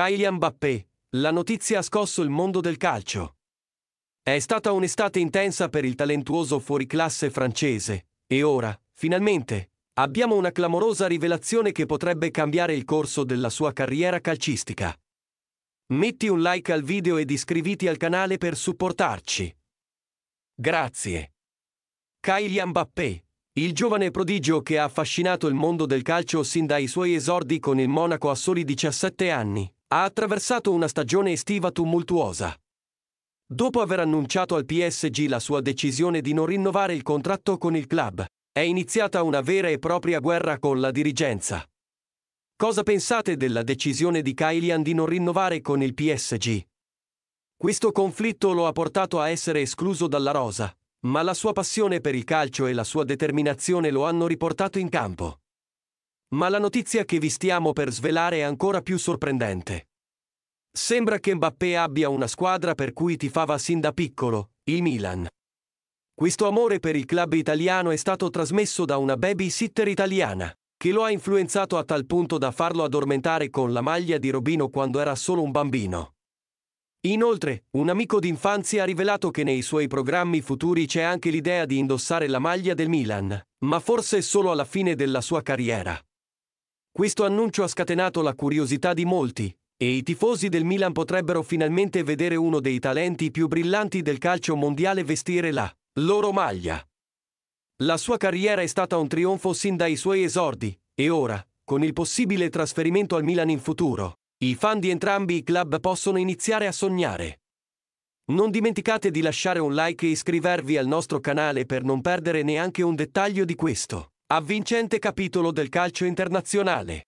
Kylian Mbappé, la notizia ha scosso il mondo del calcio. È stata un'estate intensa per il talentuoso fuoriclasse francese, e ora, finalmente, abbiamo una clamorosa rivelazione che potrebbe cambiare il corso della sua carriera calcistica. Metti un like al video ed iscriviti al canale per supportarci. Grazie. Kylian Mbappé, il giovane prodigio che ha affascinato il mondo del calcio sin dai suoi esordi con il Monaco a soli 17 anni, ha attraversato una stagione estiva tumultuosa. Dopo aver annunciato al PSG la sua decisione di non rinnovare il contratto con il club, è iniziata una vera e propria guerra con la dirigenza. Cosa pensate della decisione di Kylian di non rinnovare con il PSG? Questo conflitto lo ha portato a essere escluso dalla rosa, ma la sua passione per il calcio e la sua determinazione lo hanno riportato in campo. Ma la notizia che vi stiamo per svelare è ancora più sorprendente. Sembra che Mbappé abbia una squadra per cui ti fava sin da piccolo, il Milan. Questo amore per il club italiano è stato trasmesso da una babysitter italiana, che lo ha influenzato a tal punto da farlo addormentare con la maglia di Robino quando era solo un bambino. Inoltre, un amico d'infanzia ha rivelato che nei suoi programmi futuri c'è anche l'idea di indossare la maglia del Milan, ma forse solo alla fine della sua carriera. Questo annuncio ha scatenato la curiosità di molti, e i tifosi del Milan potrebbero finalmente vedere uno dei talenti più brillanti del calcio mondiale vestire la loro maglia. La sua carriera è stata un trionfo sin dai suoi esordi, e ora, con il possibile trasferimento al Milan in futuro, i fan di entrambi i club possono iniziare a sognare. Non dimenticate di lasciare un like e iscrivervi al nostro canale per non perdere neanche un dettaglio di questo. Avvincente capitolo del calcio internazionale.